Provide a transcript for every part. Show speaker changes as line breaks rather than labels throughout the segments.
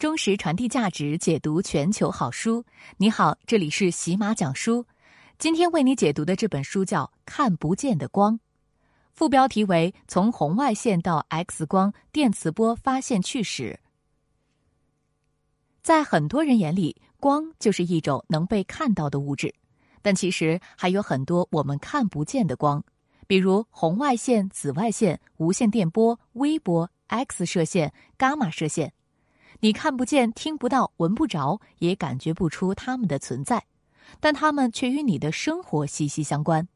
忠实传递价值，解读全球好书。你好，这里是喜马讲书。今天为你解读的这本书叫《看不见的光》，副标题为《从红外线到 X 光：电磁波发现趣史》。在很多人眼里，光就是一种能被看到的物质，但其实还有很多我们看不见的光，比如红外线、紫外线、无线电波、微波、X 射线、伽马射线。你看不见、听不到、闻不着，也感觉不出它们的存在，但他们却与你的生活息息相关。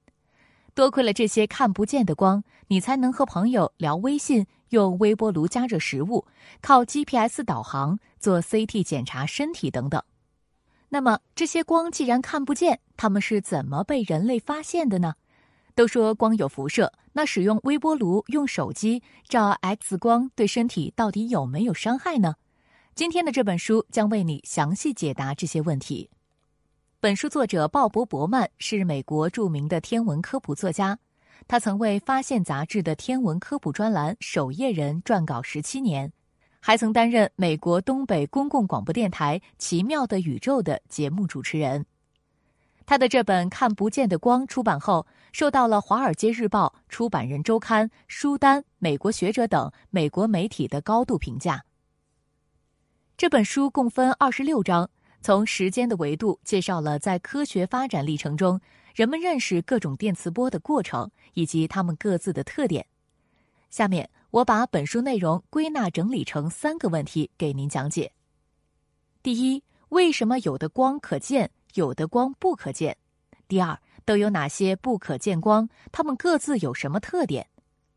多亏了这些看不见的光，你才能和朋友聊微信、用微波炉加热食物、靠 GPS 导航、做 CT 检查身体等等。那么，这些光既然看不见，它们是怎么被人类发现的呢？都说光有辐射，那使用微波炉、用手机照 X 光对身体到底有没有伤害呢？今天的这本书将为你详细解答这些问题。本书作者鲍勃·伯曼是美国著名的天文科普作家，他曾为《发现》杂志的天文科普专栏《守夜人》撰稿十七年，还曾担任美国东北公共广播电台《奇妙的宇宙》的节目主持人。他的这本《看不见的光》出版后，受到了《华尔街日报》、《出版人周刊》、《书单》、《美国学者》等美国媒体的高度评价。这本书共分二十六章，从时间的维度介绍了在科学发展历程中，人们认识各种电磁波的过程以及它们各自的特点。下面我把本书内容归纳整理成三个问题给您讲解：第一，为什么有的光可见，有的光不可见？第二，都有哪些不可见光？它们各自有什么特点？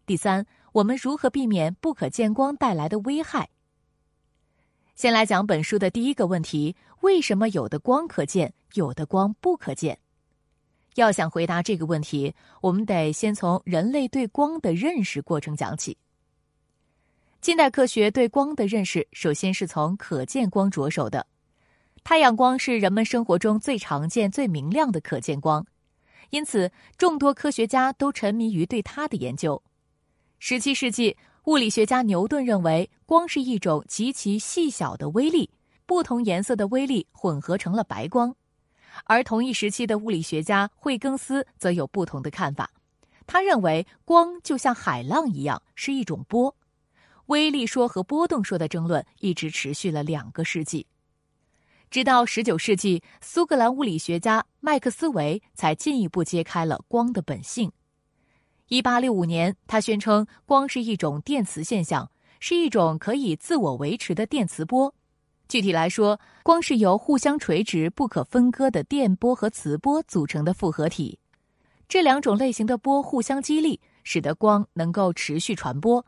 第三，我们如何避免不可见光带来的危害？先来讲本书的第一个问题：为什么有的光可见，有的光不可见？要想回答这个问题，我们得先从人类对光的认识过程讲起。近代科学对光的认识，首先是从可见光着手的。太阳光是人们生活中最常见、最明亮的可见光，因此众多科学家都沉迷于对它的研究。十七世纪。物理学家牛顿认为，光是一种极其细小的微粒，不同颜色的微粒混合成了白光；而同一时期的物理学家惠更斯则有不同的看法，他认为光就像海浪一样，是一种波。微粒说和波动说的争论一直持续了两个世纪，直到19世纪，苏格兰物理学家麦克斯韦才进一步揭开了光的本性。一八六五年，他宣称光是一种电磁现象，是一种可以自我维持的电磁波。具体来说，光是由互相垂直、不可分割的电波和磁波组成的复合体。这两种类型的波互相激励，使得光能够持续传播。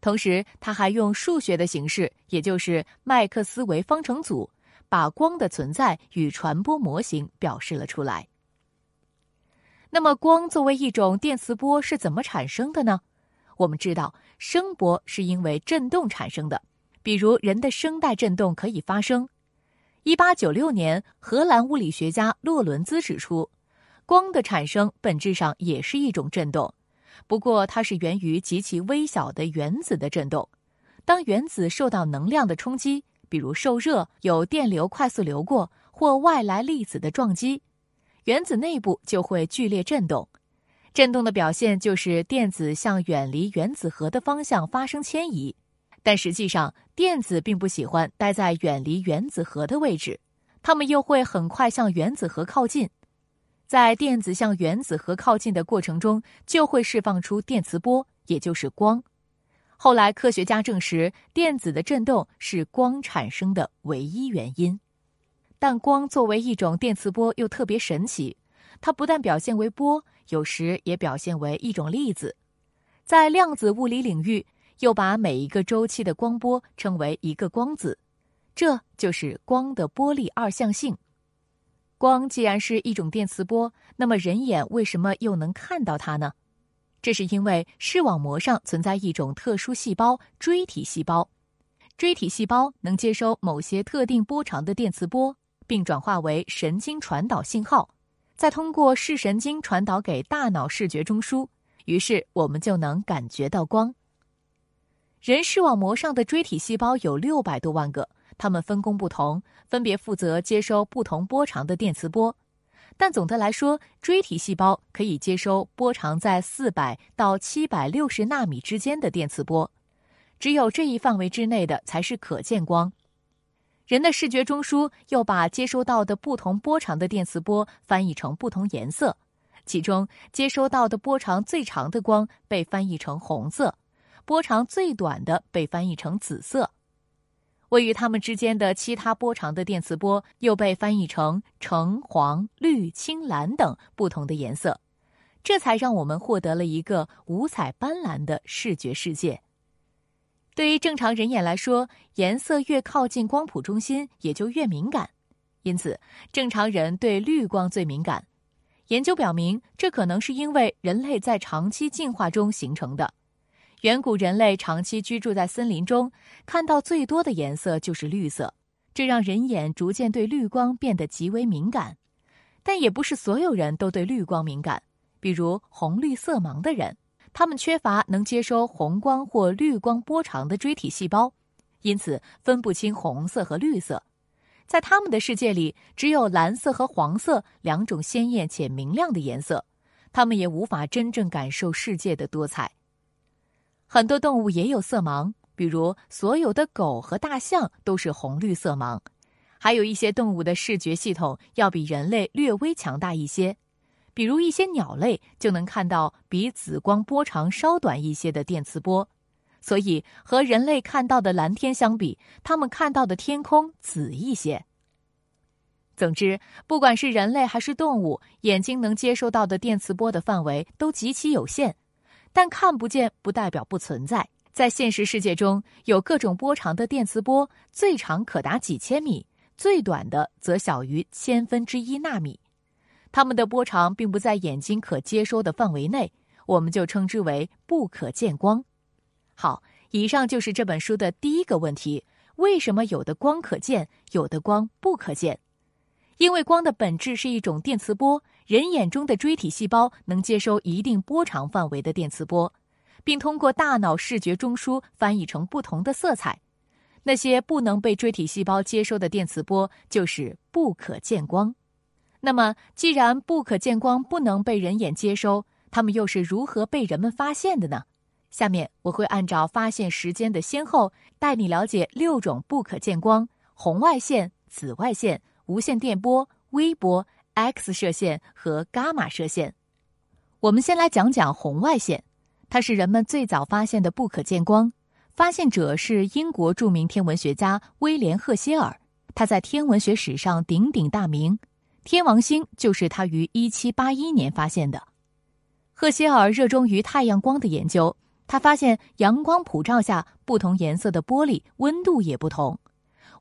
同时，他还用数学的形式，也就是麦克斯韦方程组，把光的存在与传播模型表示了出来。那么，光作为一种电磁波是怎么产生的呢？我们知道，声波是因为振动产生的，比如人的声带振动可以发声。一八九六年，荷兰物理学家洛伦兹指出，光的产生本质上也是一种振动，不过它是源于极其微小的原子的振动。当原子受到能量的冲击，比如受热、有电流快速流过或外来粒子的撞击。原子内部就会剧烈震动，震动的表现就是电子向远离原子核的方向发生迁移。但实际上，电子并不喜欢待在远离原子核的位置，它们又会很快向原子核靠近。在电子向原子核靠近的过程中，就会释放出电磁波，也就是光。后来，科学家证实，电子的震动是光产生的唯一原因。但光作为一种电磁波，又特别神奇，它不但表现为波，有时也表现为一种粒子。在量子物理领域，又把每一个周期的光波称为一个光子，这就是光的波粒二象性。光既然是一种电磁波，那么人眼为什么又能看到它呢？这是因为视网膜上存在一种特殊细胞——锥体细胞，锥体细胞能接收某些特定波长的电磁波。并转化为神经传导信号，再通过视神经传导给大脑视觉中枢，于是我们就能感觉到光。人视网膜上的锥体细胞有六百多万个，它们分工不同，分别负责接收不同波长的电磁波。但总的来说，锥体细胞可以接收波长在四百到七百六十纳米之间的电磁波，只有这一范围之内的才是可见光。人的视觉中枢又把接收到的不同波长的电磁波翻译成不同颜色，其中接收到的波长最长的光被翻译成红色，波长最短的被翻译成紫色，位于它们之间的其他波长的电磁波又被翻译成橙、黄、绿、青、蓝等不同的颜色，这才让我们获得了一个五彩斑斓的视觉世界。对于正常人眼来说，颜色越靠近光谱中心，也就越敏感。因此，正常人对绿光最敏感。研究表明，这可能是因为人类在长期进化中形成的。远古人类长期居住在森林中，看到最多的颜色就是绿色，这让人眼逐渐对绿光变得极为敏感。但也不是所有人都对绿光敏感，比如红绿色盲的人。它们缺乏能接收红光或绿光波长的锥体细胞，因此分不清红色和绿色，在它们的世界里只有蓝色和黄色两种鲜艳且明亮的颜色，它们也无法真正感受世界的多彩。很多动物也有色盲，比如所有的狗和大象都是红绿色盲，还有一些动物的视觉系统要比人类略微强大一些。比如一些鸟类就能看到比紫光波长稍短一些的电磁波，所以和人类看到的蓝天相比，它们看到的天空紫一些。总之，不管是人类还是动物，眼睛能接收到的电磁波的范围都极其有限，但看不见不代表不存在。在现实世界中，有各种波长的电磁波，最长可达几千米，最短的则小于千分之一纳米。它们的波长并不在眼睛可接收的范围内，我们就称之为不可见光。好，以上就是这本书的第一个问题：为什么有的光可见，有的光不可见？因为光的本质是一种电磁波，人眼中的锥体细胞能接收一定波长范围的电磁波，并通过大脑视觉中枢翻译成不同的色彩。那些不能被锥体细胞接收的电磁波就是不可见光。那么，既然不可见光不能被人眼接收，它们又是如何被人们发现的呢？下面我会按照发现时间的先后，带你了解六种不可见光：红外线、紫外线、无线电波、微波、X 射线和伽马射线。我们先来讲讲红外线，它是人们最早发现的不可见光，发现者是英国著名天文学家威廉·赫歇尔，他在天文学史上鼎鼎大名。天王星就是他于一七八一年发现的。赫歇尔热衷于太阳光的研究，他发现阳光普照下，不同颜色的玻璃温度也不同。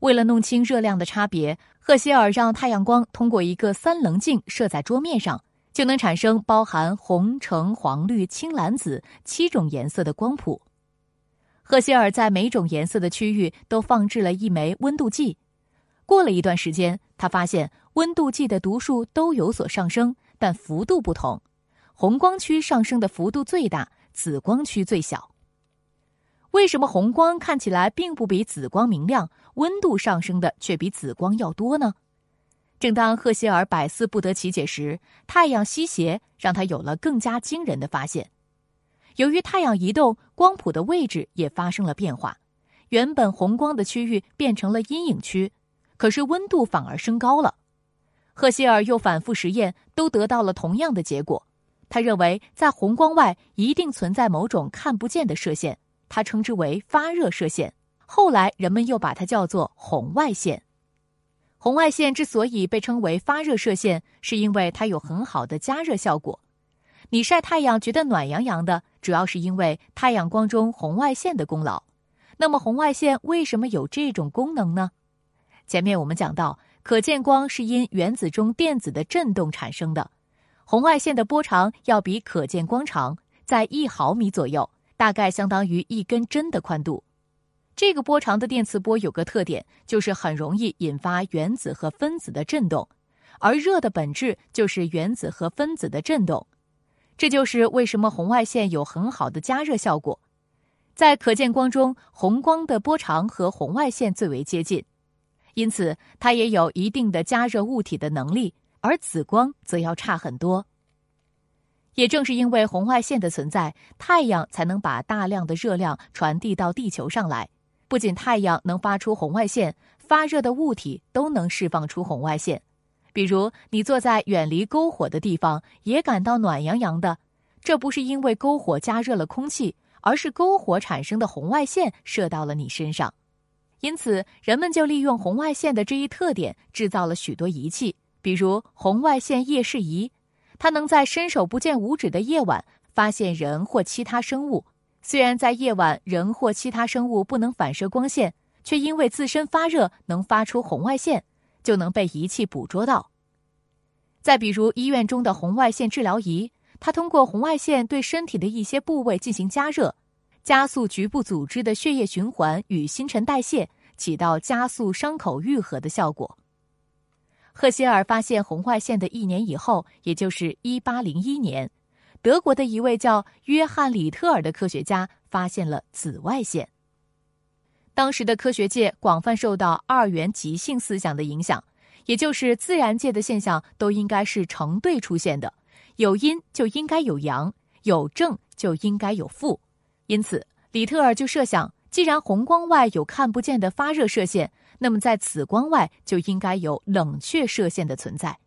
为了弄清热量的差别，赫歇尔让太阳光通过一个三棱镜射在桌面上，就能产生包含红、橙、黄、绿、青、蓝、紫七种颜色的光谱。赫歇尔在每种颜色的区域都放置了一枚温度计。过了一段时间，他发现温度计的读数都有所上升，但幅度不同。红光区上升的幅度最大，紫光区最小。为什么红光看起来并不比紫光明亮，温度上升的却比紫光要多呢？正当赫歇尔百思不得其解时，太阳西斜让他有了更加惊人的发现。由于太阳移动，光谱的位置也发生了变化，原本红光的区域变成了阴影区。可是温度反而升高了，赫歇尔又反复实验，都得到了同样的结果。他认为在红光外一定存在某种看不见的射线，他称之为发热射线。后来人们又把它叫做红外线。红外线之所以被称为发热射线，是因为它有很好的加热效果。你晒太阳觉得暖洋洋的，主要是因为太阳光中红外线的功劳。那么红外线为什么有这种功能呢？前面我们讲到，可见光是因原子中电子的振动产生的，红外线的波长要比可见光长，在一毫米左右，大概相当于一根针的宽度。这个波长的电磁波有个特点，就是很容易引发原子和分子的振动，而热的本质就是原子和分子的振动，这就是为什么红外线有很好的加热效果。在可见光中，红光的波长和红外线最为接近。因此，它也有一定的加热物体的能力，而紫光则要差很多。也正是因为红外线的存在，太阳才能把大量的热量传递到地球上来。不仅太阳能发出红外线，发热的物体都能释放出红外线。比如，你坐在远离篝火的地方，也感到暖洋洋的，这不是因为篝火加热了空气，而是篝火产生的红外线射到了你身上。因此，人们就利用红外线的这一特点，制造了许多仪器，比如红外线夜视仪，它能在伸手不见五指的夜晚发现人或其他生物。虽然在夜晚，人或其他生物不能反射光线，却因为自身发热能发出红外线，就能被仪器捕捉到。再比如医院中的红外线治疗仪，它通过红外线对身体的一些部位进行加热。加速局部组织的血液循环与新陈代谢，起到加速伤口愈合的效果。赫歇尔发现红外线的一年以后，也就是一八零一年，德国的一位叫约翰里特尔的科学家发现了紫外线。当时的科学界广泛受到二元极性思想的影响，也就是自然界的现象都应该是成对出现的，有阴就应该有阳，有正就应该有负。因此，里特尔就设想，既然红光外有看不见的发热射线，那么在紫光外就应该有冷却射线的存在。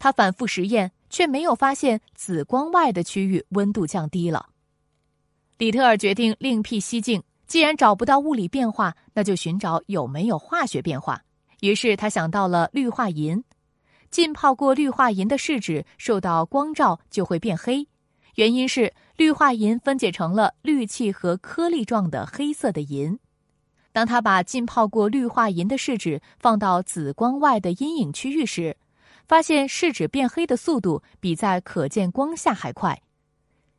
他反复实验，却没有发现紫光外的区域温度降低了。里特尔决定另辟蹊径，既然找不到物理变化，那就寻找有没有化学变化。于是他想到了氯化银，浸泡过氯化银的试纸受到光照就会变黑，原因是。氯化银分解成了氯气和颗粒状的黑色的银。当他把浸泡过氯化银的试纸放到紫光外的阴影区域时，发现试纸变黑的速度比在可见光下还快。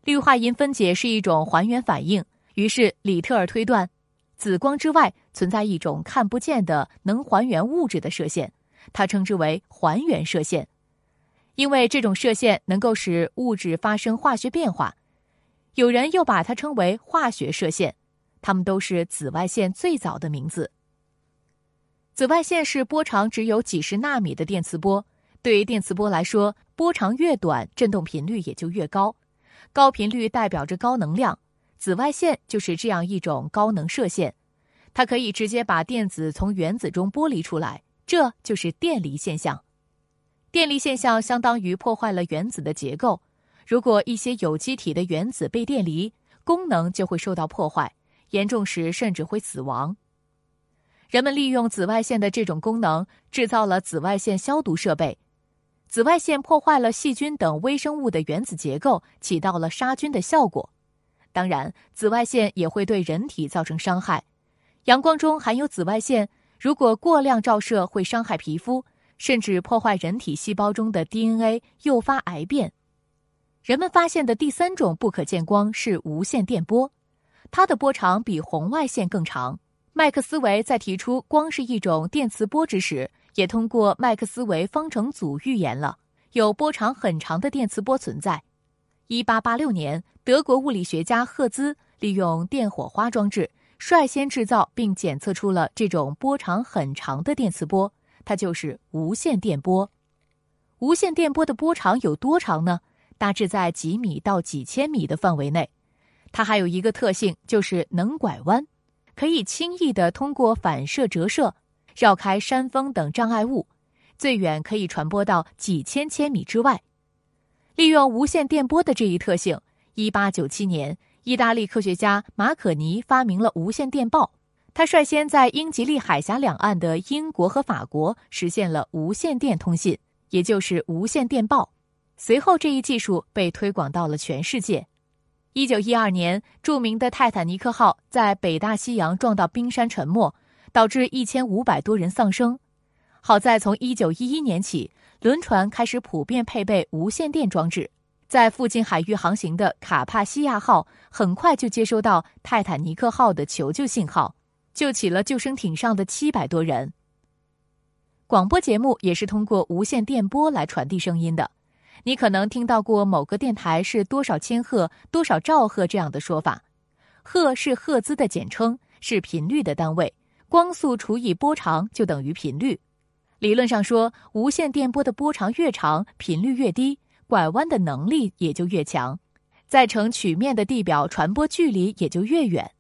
氯化银分解是一种还原反应，于是里特尔推断，紫光之外存在一种看不见的能还原物质的射线，他称之为还原射线，因为这种射线能够使物质发生化学变化。有人又把它称为化学射线，它们都是紫外线最早的名字。紫外线是波长只有几十纳米的电磁波。对于电磁波来说，波长越短，振动频率也就越高。高频率代表着高能量，紫外线就是这样一种高能射线。它可以直接把电子从原子中剥离出来，这就是电离现象。电离现象相当于破坏了原子的结构。如果一些有机体的原子被电离，功能就会受到破坏，严重时甚至会死亡。人们利用紫外线的这种功能，制造了紫外线消毒设备。紫外线破坏了细菌等微生物的原子结构，起到了杀菌的效果。当然，紫外线也会对人体造成伤害。阳光中含有紫外线，如果过量照射，会伤害皮肤，甚至破坏人体细胞中的 DNA，诱发癌变。人们发现的第三种不可见光是无线电波，它的波长比红外线更长。麦克斯韦在提出光是一种电磁波之时，也通过麦克斯韦方程组预言了有波长很长的电磁波存在。一八八六年，德国物理学家赫兹利用电火花装置，率先制造并检测出了这种波长很长的电磁波，它就是无线电波。无线电波的波长有多长呢？大致在几米到几千米的范围内，它还有一个特性，就是能拐弯，可以轻易的通过反射、折射，绕开山峰等障碍物，最远可以传播到几千千米之外。利用无线电波的这一特性，一八九七年，意大利科学家马可尼发明了无线电报。他率先在英吉利海峡两岸的英国和法国实现了无线电通信，也就是无线电报。随后，这一技术被推广到了全世界。一九一二年，著名的泰坦尼克号在北大西洋撞到冰山沉没，导致一千五百多人丧生。好在从一九一一年起，轮船开始普遍配备无线电装置。在附近海域航行的卡帕西亚号很快就接收到泰坦尼克号的求救信号，救起了救生艇上的七百多人。广播节目也是通过无线电波来传递声音的。你可能听到过某个电台是多少千赫、多少兆赫这样的说法，赫是赫兹的简称，是频率的单位。光速除以波长就等于频率。理论上说，无线电波的波长越长，频率越低，拐弯的能力也就越强，再乘曲面的地表传播距离也就越远。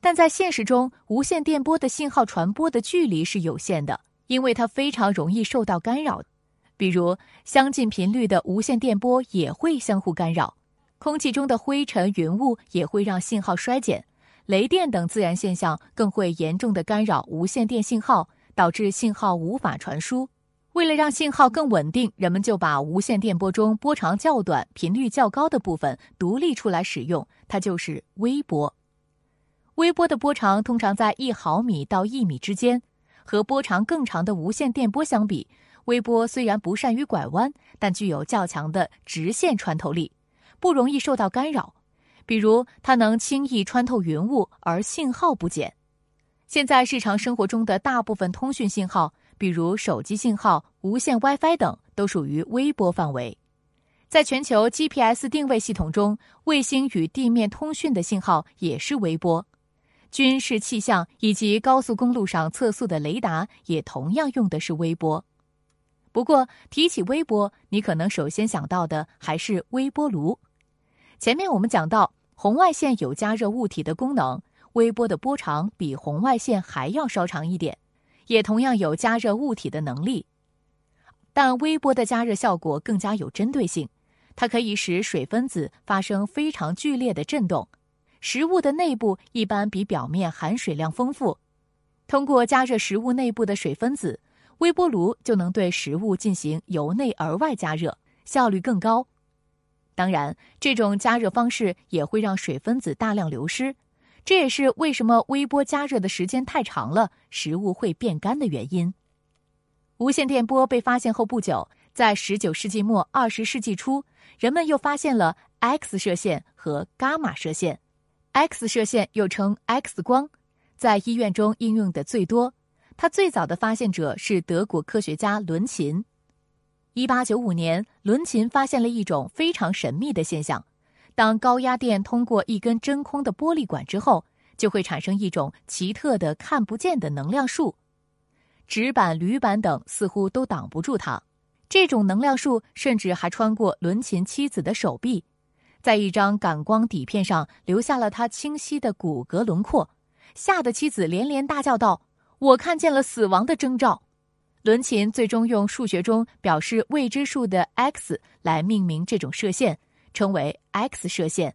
但在现实中，无线电波的信号传播的距离是有限的，因为它非常容易受到干扰。比如相近频率的无线电波也会相互干扰，空气中的灰尘、云雾也会让信号衰减，雷电等自然现象更会严重的干扰无线电信号，导致信号无法传输。为了让信号更稳定，人们就把无线电波中波长较短、频率较高的部分独立出来使用，它就是微波。微波的波长通常在一毫米到一米之间，和波长更长的无线电波相比。微波虽然不善于拐弯，但具有较强的直线穿透力，不容易受到干扰。比如，它能轻易穿透云雾，而信号不减。现在日常生活中的大部分通讯信号，比如手机信号、无线 WiFi 等，都属于微波范围。在全球 GPS 定位系统中，卫星与地面通讯的信号也是微波。军事气象以及高速公路上测速的雷达也同样用的是微波。不过提起微波，你可能首先想到的还是微波炉。前面我们讲到，红外线有加热物体的功能，微波的波长比红外线还要稍长一点，也同样有加热物体的能力。但微波的加热效果更加有针对性，它可以使水分子发生非常剧烈的震动。食物的内部一般比表面含水量丰富，通过加热食物内部的水分子。微波炉就能对食物进行由内而外加热，效率更高。当然，这种加热方式也会让水分子大量流失，这也是为什么微波加热的时间太长了，食物会变干的原因。无线电波被发现后不久，在十九世纪末二十世纪初，人们又发现了 X 射线和伽马射线。X 射线又称 X 光，在医院中应用的最多。它最早的发现者是德国科学家伦琴。一八九五年，伦琴发现了一种非常神秘的现象：当高压电通过一根真空的玻璃管之后，就会产生一种奇特的看不见的能量束。纸板、铝板等似乎都挡不住它。这种能量束甚至还穿过伦琴妻子的手臂，在一张感光底片上留下了他清晰的骨骼轮廓，吓得妻子连连大叫道。我看见了死亡的征兆，伦琴最终用数学中表示未知数的 x 来命名这种射线，称为 X 射线。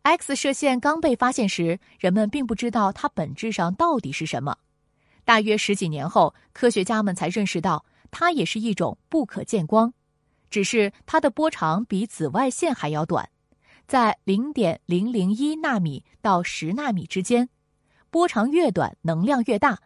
X 射线刚被发现时，人们并不知道它本质上到底是什么。大约十几年后，科学家们才认识到它也是一种不可见光，只是它的波长比紫外线还要短，在零点零零一纳米到十纳米之间。波长越短，能量越大。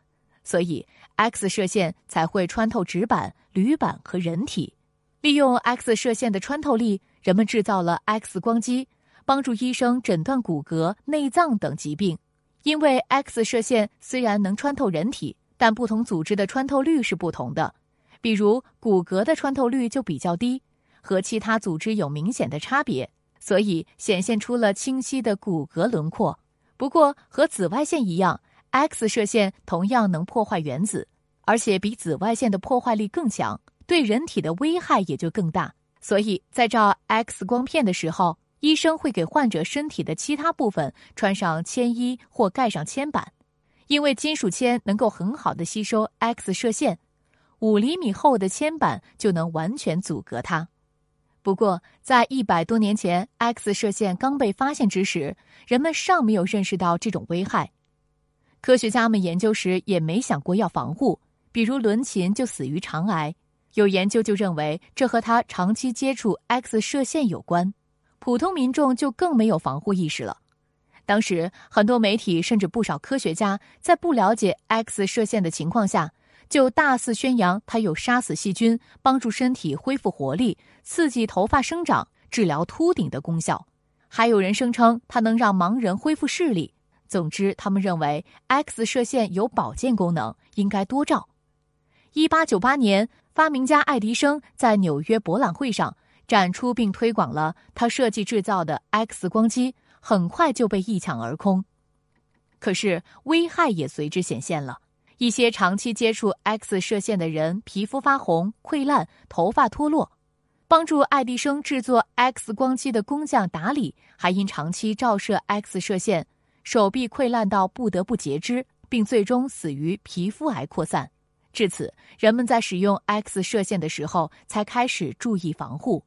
所以 X 射线才会穿透纸板、铝板和人体。利用 X 射线的穿透力，人们制造了 X 光机，帮助医生诊断骨骼、内脏等疾病。因为 X 射线虽然能穿透人体，但不同组织的穿透率是不同的。比如骨骼的穿透率就比较低，和其他组织有明显的差别，所以显现出了清晰的骨骼轮廓。不过和紫外线一样。X 射线同样能破坏原子，而且比紫外线的破坏力更强，对人体的危害也就更大。所以在照 X 光片的时候，医生会给患者身体的其他部分穿上铅衣或盖上铅板，因为金属铅能够很好的吸收 X 射线，五厘米厚的铅板就能完全阻隔它。不过，在一百多年前，X 射线刚被发现之时，人们尚没有认识到这种危害。科学家们研究时也没想过要防护，比如伦琴就死于肠癌，有研究就认为这和他长期接触 X 射线有关。普通民众就更没有防护意识了。当时很多媒体甚至不少科学家在不了解 X 射线的情况下，就大肆宣扬它有杀死细菌、帮助身体恢复活力、刺激头发生长、治疗秃顶的功效，还有人声称它能让盲人恢复视力。总之，他们认为 X 射线有保健功能，应该多照。一八九八年，发明家爱迪生在纽约博览会上展出并推广了他设计制造的 X 光机，很快就被一抢而空。可是，危害也随之显现了。一些长期接触 X 射线的人，皮肤发红、溃烂、头发脱落。帮助爱迪生制作 X 光机的工匠达里，还因长期照射 X 射线。手臂溃烂到不得不截肢，并最终死于皮肤癌扩散。至此，人们在使用 X 射线的时候才开始注意防护。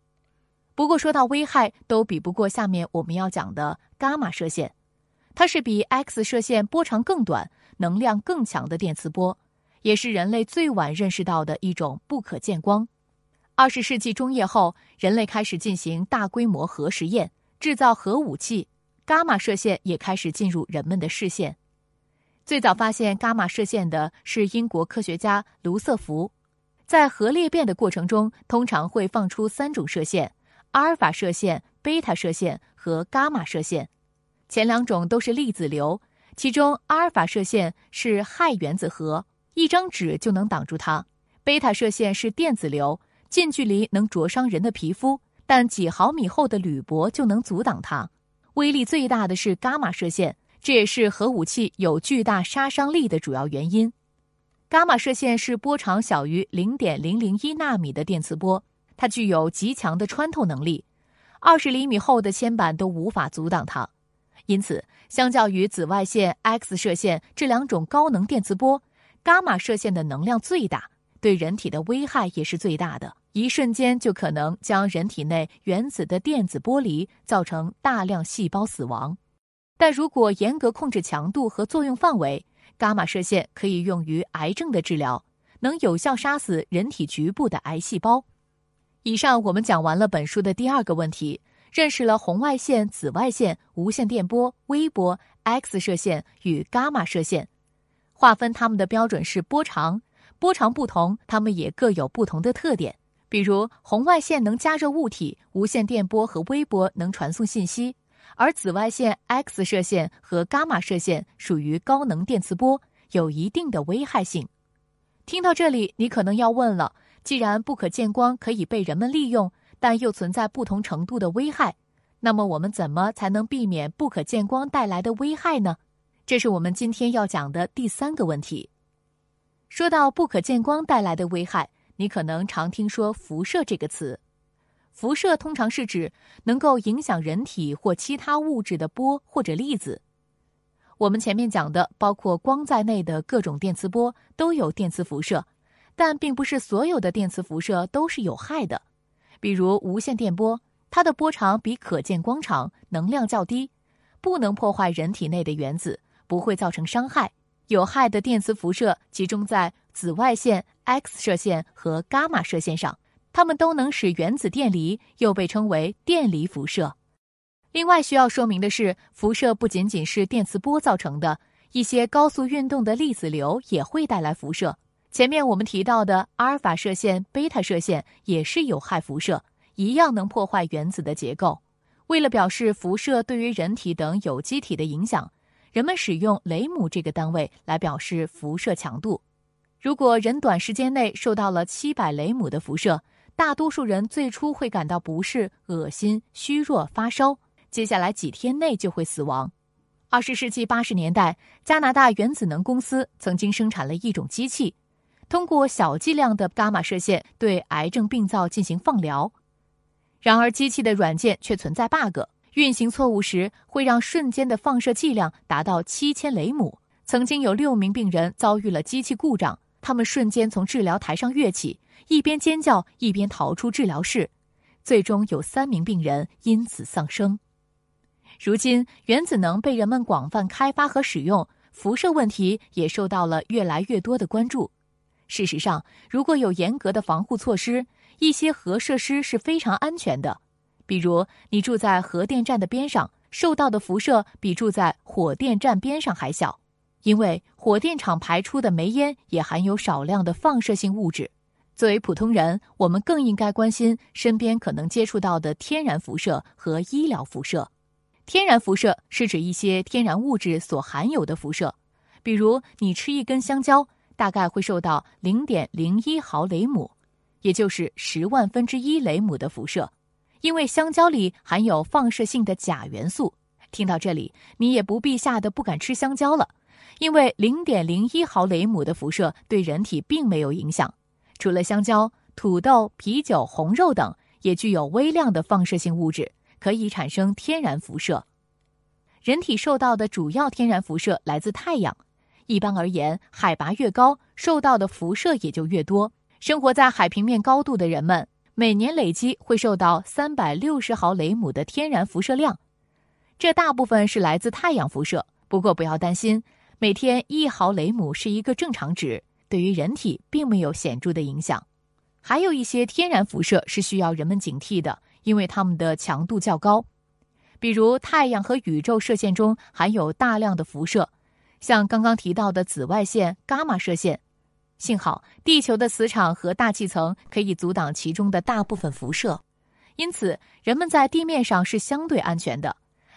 不过，说到危害，都比不过下面我们要讲的伽马射线。它是比 X 射线波长更短、能量更强的电磁波，也是人类最晚认识到的一种不可见光。二十世纪中叶后，人类开始进行大规模核实验，制造核武器。伽马射线也开始进入人们的视线。最早发现伽马射线的是英国科学家卢瑟福。在核裂变的过程中，通常会放出三种射线：阿尔法射线、贝塔射线和伽马射线。前两种都是粒子流，其中阿尔法射线是氦原子核，一张纸就能挡住它；贝塔射线是电子流，近距离能灼伤人的皮肤，但几毫米厚的铝箔就能阻挡它。威力最大的是伽马射线，这也是核武器有巨大杀伤力的主要原因。伽马射线是波长小于零点零零一纳米的电磁波，它具有极强的穿透能力，二十厘米厚的铅板都无法阻挡它。因此，相较于紫外线、X 射线这两种高能电磁波，伽马射线的能量最大，对人体的危害也是最大的。一瞬间就可能将人体内原子的电子剥离，造成大量细胞死亡。但如果严格控制强度和作用范围，伽马射线可以用于癌症的治疗，能有效杀死人体局部的癌细胞。以上我们讲完了本书的第二个问题，认识了红外线、紫外线、无线电波、微波、X 射线与伽马射线。划分它们的标准是波长，波长不同，它们也各有不同的特点。比如，红外线能加热物体，无线电波和微波能传送信息，而紫外线、X 射线和伽马射线属于高能电磁波，有一定的危害性。听到这里，你可能要问了：既然不可见光可以被人们利用，但又存在不同程度的危害，那么我们怎么才能避免不可见光带来的危害呢？这是我们今天要讲的第三个问题。说到不可见光带来的危害。你可能常听说“辐射”这个词，辐射通常是指能够影响人体或其他物质的波或者粒子。我们前面讲的包括光在内的各种电磁波都有电磁辐射，但并不是所有的电磁辐射都是有害的。比如无线电波，它的波长比可见光长，能量较低，不能破坏人体内的原子，不会造成伤害。有害的电磁辐射集中在紫外线。X 射线和伽马射线上，它们都能使原子电离，又被称为电离辐射。另外需要说明的是，辐射不仅仅是电磁波造成的，一些高速运动的粒子流也会带来辐射。前面我们提到的阿尔法射线、贝塔射线也是有害辐射，一样能破坏原子的结构。为了表示辐射对于人体等有机体的影响，人们使用雷姆这个单位来表示辐射强度。如果人短时间内受到了七百雷姆的辐射，大多数人最初会感到不适、恶心、虚弱、发烧，接下来几天内就会死亡。二十世纪八十年代，加拿大原子能公司曾经生产了一种机器，通过小剂量的伽马射线对癌症病灶进行放疗。然而，机器的软件却存在 bug，运行错误时会让瞬间的放射剂量达到七千雷姆。曾经有六名病人遭遇了机器故障。他们瞬间从治疗台上跃起，一边尖叫一边逃出治疗室，最终有三名病人因此丧生。如今，原子能被人们广泛开发和使用，辐射问题也受到了越来越多的关注。事实上，如果有严格的防护措施，一些核设施是非常安全的。比如，你住在核电站的边上，受到的辐射比住在火电站边上还小。因为火电厂排出的煤烟也含有少量的放射性物质，作为普通人，我们更应该关心身边可能接触到的天然辐射和医疗辐射。天然辐射是指一些天然物质所含有的辐射，比如你吃一根香蕉，大概会受到零点零一毫雷姆，也就是十万分之一雷姆的辐射，因为香蕉里含有放射性的钾元素。听到这里，你也不必吓得不敢吃香蕉了。因为零点零一毫雷姆的辐射对人体并没有影响，除了香蕉、土豆、啤酒、红肉等，也具有微量的放射性物质，可以产生天然辐射。人体受到的主要天然辐射来自太阳。一般而言，海拔越高，受到的辐射也就越多。生活在海平面高度的人们，每年累积会受到三百六十毫雷姆的天然辐射量，这大部分是来自太阳辐射。不过不要担心。每天一毫雷姆是一个正常值，对于人体并没有显著的影响。还有一些天然辐射是需要人们警惕的，因为它们的强度较高，比如太阳和宇宙射线中含有大量的辐射，像刚刚提到的紫外线、伽马射线。幸好地球的磁场和大气层可以阻挡其中的大部分辐射，因此人们在地面上是相对安全的，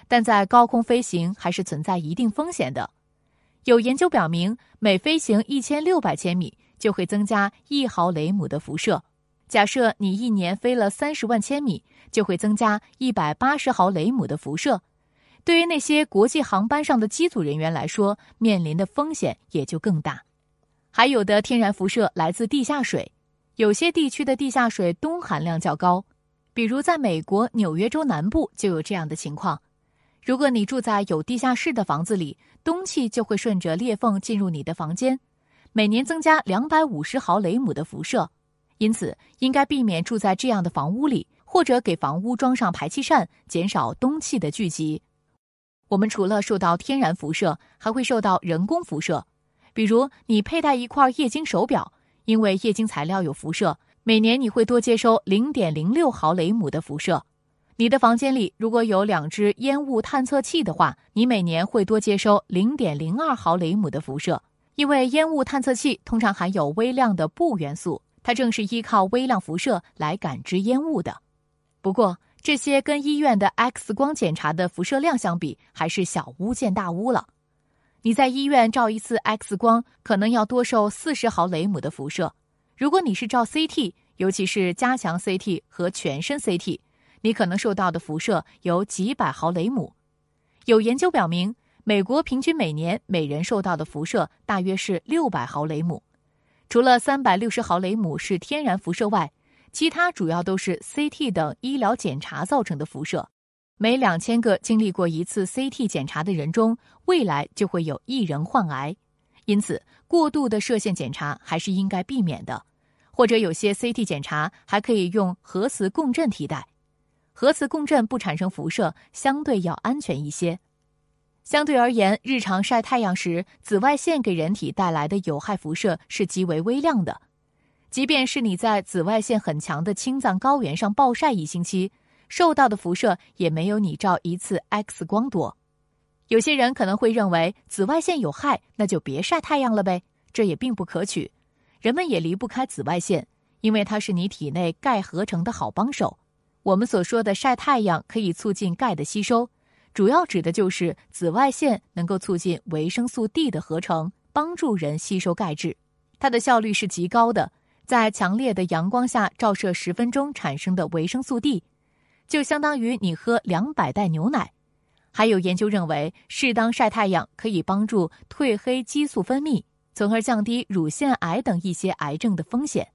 但在高空飞行还是存在一定风险的。有研究表明，每飞行一千六百千米就会增加一毫雷姆的辐射。假设你一年飞了三十万千米，就会增加一百八十毫雷姆的辐射。对于那些国际航班上的机组人员来说，面临的风险也就更大。还有的天然辐射来自地下水，有些地区的地下水氡含量较高，比如在美国纽约州南部就有这样的情况。如果你住在有地下室的房子里，氡气就会顺着裂缝进入你的房间，每年增加两百五十毫雷姆的辐射，因此应该避免住在这样的房屋里，或者给房屋装上排气扇，减少氡气的聚集。我们除了受到天然辐射，还会受到人工辐射，比如你佩戴一块液晶手表，因为液晶材料有辐射，每年你会多接收零点零六毫雷姆的辐射。你的房间里如果有两只烟雾探测器的话，你每年会多接收零点零二毫雷姆的辐射，因为烟雾探测器通常含有微量的钚元素，它正是依靠微量辐射来感知烟雾的。不过，这些跟医院的 X 光检查的辐射量相比，还是小巫见大巫了。你在医院照一次 X 光，可能要多受四十毫雷姆的辐射。如果你是照 CT，尤其是加强 CT 和全身 CT。你可能受到的辐射有几百毫雷姆。有研究表明，美国平均每年每人受到的辐射大约是六百毫雷姆。除了三百六十毫雷姆是天然辐射外，其他主要都是 CT 等医疗检查造成的辐射。每两千个经历过一次 CT 检查的人中，未来就会有一人患癌。因此，过度的射线检查还是应该避免的。或者，有些 CT 检查还可以用核磁共振替代。核磁共振不产生辐射，相对要安全一些。相对而言，日常晒太阳时，紫外线给人体带来的有害辐射是极为微量的。即便是你在紫外线很强的青藏高原上暴晒一星期，受到的辐射也没有你照一次 X 光多。有些人可能会认为紫外线有害，那就别晒太阳了呗。这也并不可取。人们也离不开紫外线，因为它是你体内钙合成的好帮手。我们所说的晒太阳可以促进钙的吸收，主要指的就是紫外线能够促进维生素 D 的合成，帮助人吸收钙质。它的效率是极高的，在强烈的阳光下照射十分钟产生的维生素 D，就相当于你喝两百袋牛奶。还有研究认为，适当晒太阳可以帮助褪黑激素分泌，从而降低乳腺癌等一些癌症的风险。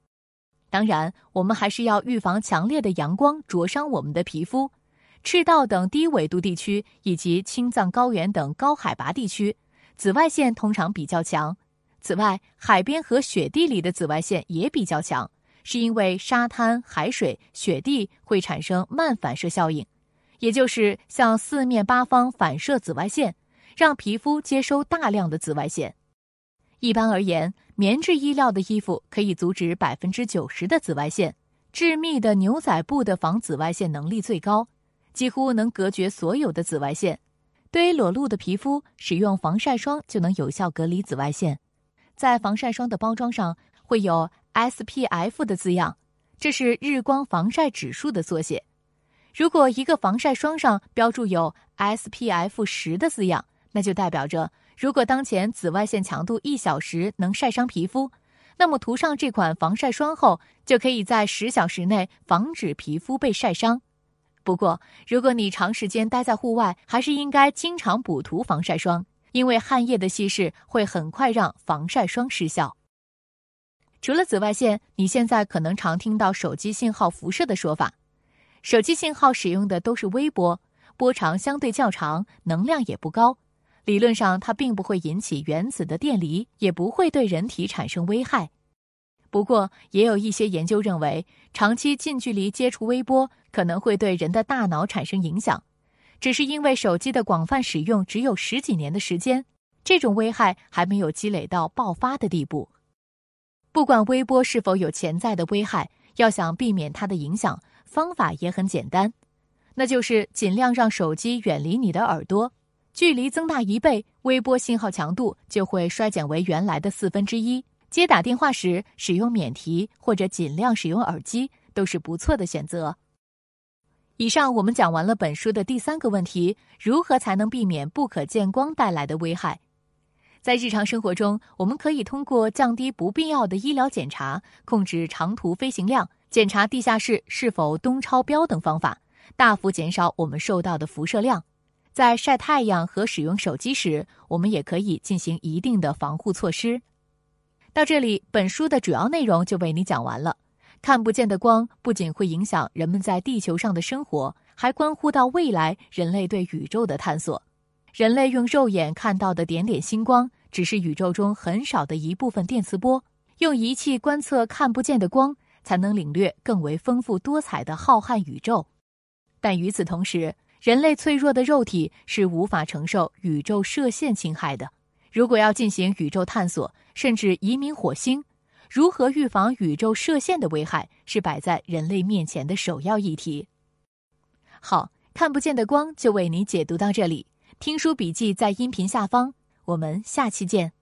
当然，我们还是要预防强烈的阳光灼伤我们的皮肤。赤道等低纬度地区以及青藏高原等高海拔地区，紫外线通常比较强。此外，海边和雪地里的紫外线也比较强，是因为沙滩、海水、雪地会产生慢反射效应，也就是向四面八方反射紫外线，让皮肤接收大量的紫外线。一般而言。棉质衣料的衣服可以阻止百分之九十的紫外线，致密的牛仔布的防紫外线能力最高，几乎能隔绝所有的紫外线。对于裸露的皮肤，使用防晒霜就能有效隔离紫外线。在防晒霜的包装上会有 SPF 的字样，这是日光防晒指数的缩写。如果一个防晒霜上标注有 SPF 十的字样，那就代表着。如果当前紫外线强度一小时能晒伤皮肤，那么涂上这款防晒霜后，就可以在十小时内防止皮肤被晒伤。不过，如果你长时间待在户外，还是应该经常补涂防晒霜，因为汗液的稀释会很快让防晒霜失效。除了紫外线，你现在可能常听到手机信号辐射的说法。手机信号使用的都是微波，波长相对较长，能量也不高。理论上，它并不会引起原子的电离，也不会对人体产生危害。不过，也有一些研究认为，长期近距离接触微波可能会对人的大脑产生影响。只是因为手机的广泛使用只有十几年的时间，这种危害还没有积累到爆发的地步。不管微波是否有潜在的危害，要想避免它的影响，方法也很简单，那就是尽量让手机远离你的耳朵。距离增大一倍，微波信号强度就会衰减为原来的四分之一。接打电话时使用免提或者尽量使用耳机都是不错的选择。以上我们讲完了本书的第三个问题：如何才能避免不可见光带来的危害？在日常生活中，我们可以通过降低不必要的医疗检查、控制长途飞行量、检查地下室是否东超标等方法，大幅减少我们受到的辐射量。在晒太阳和使用手机时，我们也可以进行一定的防护措施。到这里，本书的主要内容就为你讲完了。看不见的光不仅会影响人们在地球上的生活，还关乎到未来人类对宇宙的探索。人类用肉眼看到的点点星光，只是宇宙中很少的一部分电磁波。用仪器观测看不见的光，才能领略更为丰富多彩的浩瀚宇宙。但与此同时，人类脆弱的肉体是无法承受宇宙射线侵害的。如果要进行宇宙探索，甚至移民火星，如何预防宇宙射线的危害是摆在人类面前的首要议题。好看不见的光就为你解读到这里，听书笔记在音频下方，我们下期见。